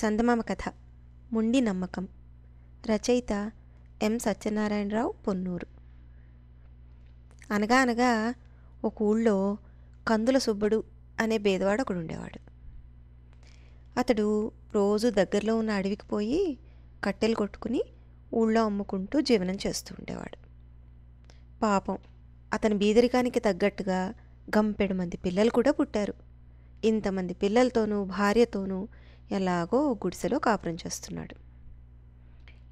చందమామ కథ ముండి నమ్మకం రచయిత ఎం సత్యనారాయణరావు పొన్నూరు అనగా అనగా ఒక ఊళ్ళో కందుల సుబ్బడు అనే భేదవాడు ఒకడు ఉండేవాడు అతడు రోజు దగ్గరలో ఉన్న అడవికి పోయి కట్టెలు కొట్టుకుని ఊళ్ళో అమ్ముకుంటూ జీవనం చేస్తూ ఉండేవాడు పాపం అతని బీదరికానికి తగ్గట్టుగా గంపెడు మంది పిల్లలు కూడా పుట్టారు ఇంతమంది పిల్లలతోనూ భార్యతోనూ ఎలాగో గుడిసెలో కాపురం చేస్తున్నాడు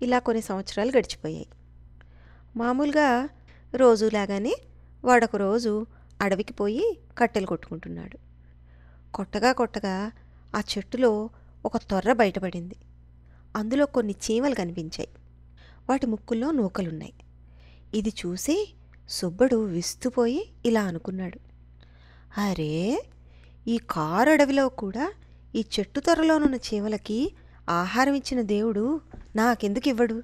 ఇలా కొన్ని సంవత్సరాలు గడిచిపోయాయి మామూలుగా రోజులాగానే వాడొక రోజు అడవికి పోయి కట్టెలు కొట్టుకుంటున్నాడు కొట్టగా కొట్టగా ఆ చెట్టులో ఒక తొర్ర బయటపడింది అందులో కొన్ని చీమలు కనిపించాయి వాటి ముక్కుల్లో నూకలున్నాయి ఇది చూసి సుబ్బడు విస్తుపోయి ఇలా అనుకున్నాడు అరే ఈ కారు అడవిలో కూడా ఈ చెట్టు తొరలోనున్న చీమలకి ఆహారం ఇచ్చిన దేవుడు నాకెందుకు ఇవ్వడు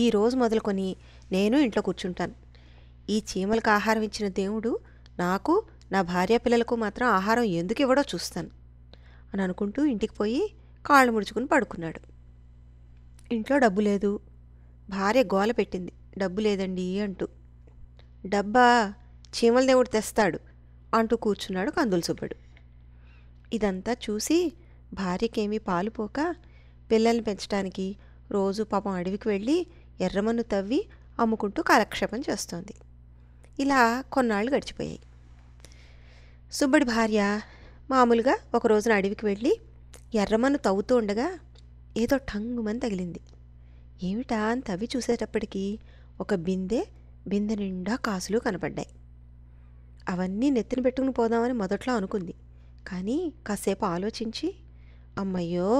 ఈ రోజు మొదలుకొని నేను ఇంట్లో కూర్చుంటాను ఈ చీమలకు ఆహారం ఇచ్చిన దేవుడు నాకు నా భార్య పిల్లలకు మాత్రం ఆహారం ఎందుకు ఇవ్వడో చూస్తాను అని అనుకుంటూ ఇంటికి పోయి కాళ్ళు ముడుచుకుని పడుకున్నాడు ఇంట్లో డబ్బు లేదు భార్య గోల పెట్టింది డబ్బు లేదండి అంటూ డబ్బా చీమల దేవుడు తెస్తాడు అంటూ కూర్చున్నాడు కందులు సుబ్బడు ఇదంతా చూసి భార్యకేమీ పాలుపోక పిల్లల్ని పెంచడానికి రోజు పాపం అడవికి వెళ్ళి ఎర్రమన్ను తవ్వి అమ్ముకుంటూ కాలక్షేపం చేస్తోంది ఇలా కొన్నాళ్ళు గడిచిపోయాయి సుబ్బడి భార్య మామూలుగా ఒక రోజున అడవికి వెళ్ళి ఎర్రమన్ను తవ్వుతూ ఉండగా ఏదో టంగుమని తగిలింది ఏమిటా అని తవ్వి చూసేటప్పటికీ ఒక బిందె బిందె నిండా కాసులు కనపడ్డాయి అవన్నీ నెత్తిన పెట్టుకుని పోదామని మొదట్లో అనుకుంది కానీ కాసేపు ఆలోచించి అమ్మయ్యో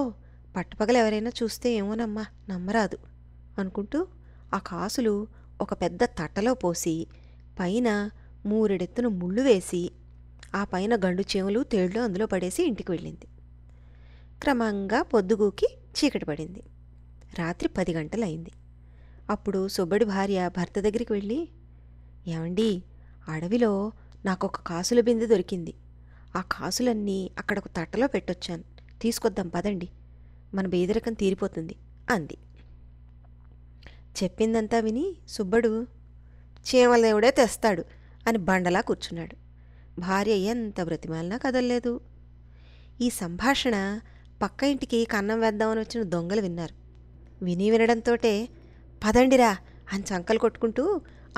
పట్టపగలు ఎవరైనా చూస్తే ఏమోనమ్మా నమ్మరాదు అనుకుంటూ ఆ కాసులు ఒక పెద్ద తట్టలో పోసి పైన మూరెడెత్తున ముళ్ళు వేసి ఆ పైన గండు చేములు తేళ్ళు అందులో పడేసి ఇంటికి వెళ్ళింది క్రమంగా పొద్దుగూకి చీకటి పడింది రాత్రి పది గంటలైంది అప్పుడు సుబ్బడి భార్య భర్త దగ్గరికి వెళ్ళి ఏమండి అడవిలో నాకొక కాసుల బిందె దొరికింది ఆ కాసులన్నీ అక్కడ ఒక తట్టలో పెట్టొచ్చాను తీసుకొద్దాం పదండి మన బేదరికం తీరిపోతుంది అంది చెప్పిందంతా విని సుబ్బడు చీమలదేవుడే తెస్తాడు అని బండలా కూర్చున్నాడు భార్య ఎంత బ్రతిమాలినా కదలలేదు ఈ సంభాషణ పక్క ఇంటికి కన్నం వేద్దామని వచ్చిన దొంగలు విన్నారు విని వినడంతోటే పదండిరా అని చంకలు కొట్టుకుంటూ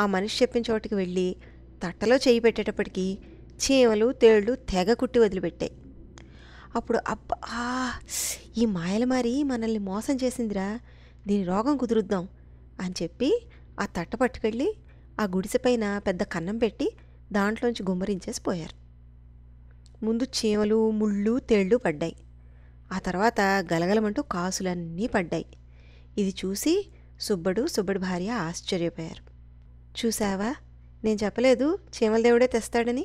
ఆ మనిషి చెప్పిన చోటికి వెళ్ళి తట్టలో చేయి పెట్టేటప్పటికీ చీమలు తేళ్ళు తెగ కుట్టి వదిలిపెట్టాయి అప్పుడు అబ్బా ఈ మాయలమారి మనల్ని మోసం చేసిందిరా దీని రోగం కుదురుద్దాం అని చెప్పి ఆ తట్ట పట్టుకెళ్ళి ఆ గుడిసె పైన పెద్ద కన్నం పెట్టి దాంట్లోంచి గుమ్మరించేసి పోయారు ముందు చీమలు ముళ్ళు తేళ్ళు పడ్డాయి ఆ తర్వాత గలగలమంటూ కాసులన్నీ పడ్డాయి ఇది చూసి సుబ్బడు సుబ్బడి భార్య ఆశ్చర్యపోయారు చూసావా నేను చెప్పలేదు చీమల దేవుడే తెస్తాడని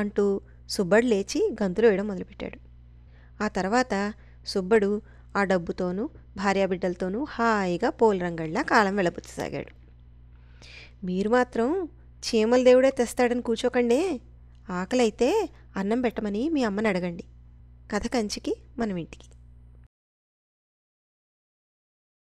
అంటూ సుబ్బడు లేచి గంతులు వేయడం మొదలుపెట్టాడు ఆ తర్వాత సుబ్బడు ఆ డబ్బుతోనూ భార్యాబిడ్డలతోనూ హాయిగా పోలరంగళ్ళ కాలం వెళ్ళబుచ్చసాగాడు మీరు మాత్రం చీమల దేవుడే తెస్తాడని కూర్చోకండి ఆకలైతే అన్నం పెట్టమని మీ అమ్మని అడగండి కథ కంచికి మనం ఇంటికి